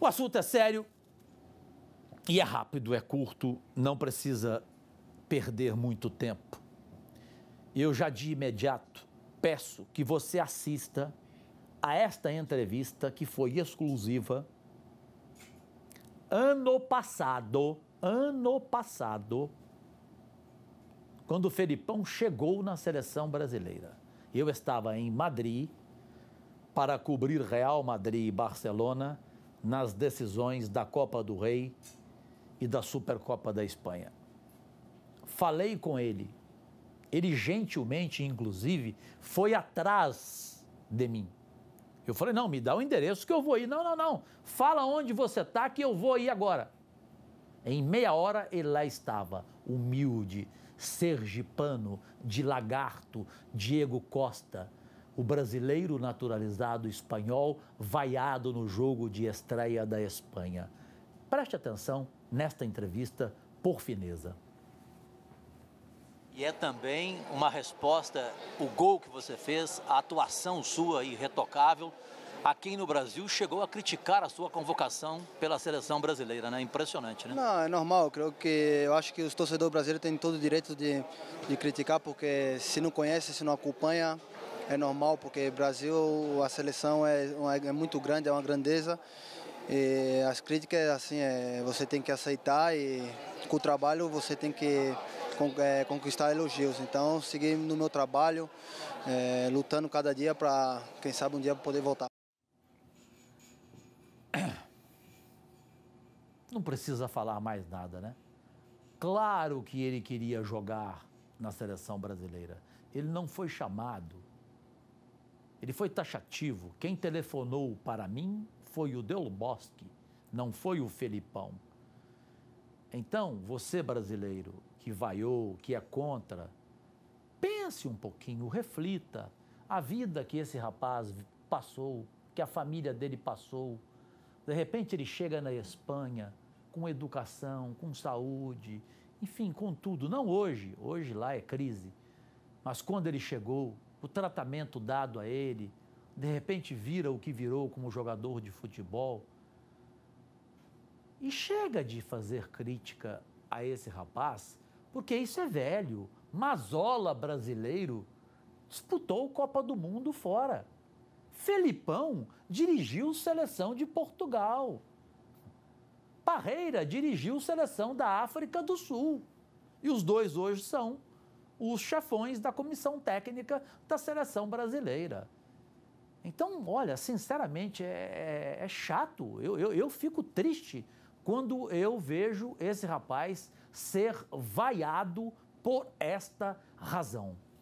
O assunto é sério e é rápido, é curto, não precisa perder muito tempo. Eu já de imediato peço que você assista a esta entrevista que foi exclusiva ano passado, ano passado, quando o Felipão chegou na seleção brasileira. Eu estava em Madrid para cobrir Real Madrid e Barcelona nas decisões da Copa do Rei e da Supercopa da Espanha. Falei com ele. Ele gentilmente, inclusive, foi atrás de mim. Eu falei: "Não, me dá o endereço que eu vou ir". "Não, não, não. Fala onde você está que eu vou ir agora". Em meia hora ele lá estava, humilde, sergipano, de lagarto, Diego Costa o brasileiro naturalizado espanhol vaiado no jogo de estreia da Espanha. Preste atenção nesta entrevista por fineza. E é também uma resposta, o gol que você fez, a atuação sua irretocável, a quem no Brasil chegou a criticar a sua convocação pela seleção brasileira, né? Impressionante, né? Não, é normal. Creio que, eu acho que os torcedores brasileiros têm todo o direito de, de criticar, porque se não conhece, se não acompanha, é normal, porque Brasil, a seleção é, é muito grande, é uma grandeza. E as críticas, assim, é, você tem que aceitar e com o trabalho você tem que é, conquistar elogios. Então, segui no meu trabalho, é, lutando cada dia para, quem sabe, um dia poder voltar. Não precisa falar mais nada, né? Claro que ele queria jogar na seleção brasileira. Ele não foi chamado ele foi taxativo. Quem telefonou para mim foi o Del Bosque, não foi o Felipão. Então, você brasileiro que vaiou, que é contra, pense um pouquinho, reflita a vida que esse rapaz passou, que a família dele passou. De repente ele chega na Espanha com educação, com saúde, enfim, com tudo. Não hoje, hoje lá é crise, mas quando ele chegou, o tratamento dado a ele, de repente vira o que virou como jogador de futebol. E chega de fazer crítica a esse rapaz, porque isso é velho. Mazola brasileiro disputou Copa do Mundo fora. Felipão dirigiu seleção de Portugal. Parreira dirigiu seleção da África do Sul. E os dois hoje são os chefões da comissão técnica da seleção brasileira. Então, olha, sinceramente, é, é, é, chato. Eu, eu, eu fico triste quando eu vejo esse rapaz ser vaiado por esta razão.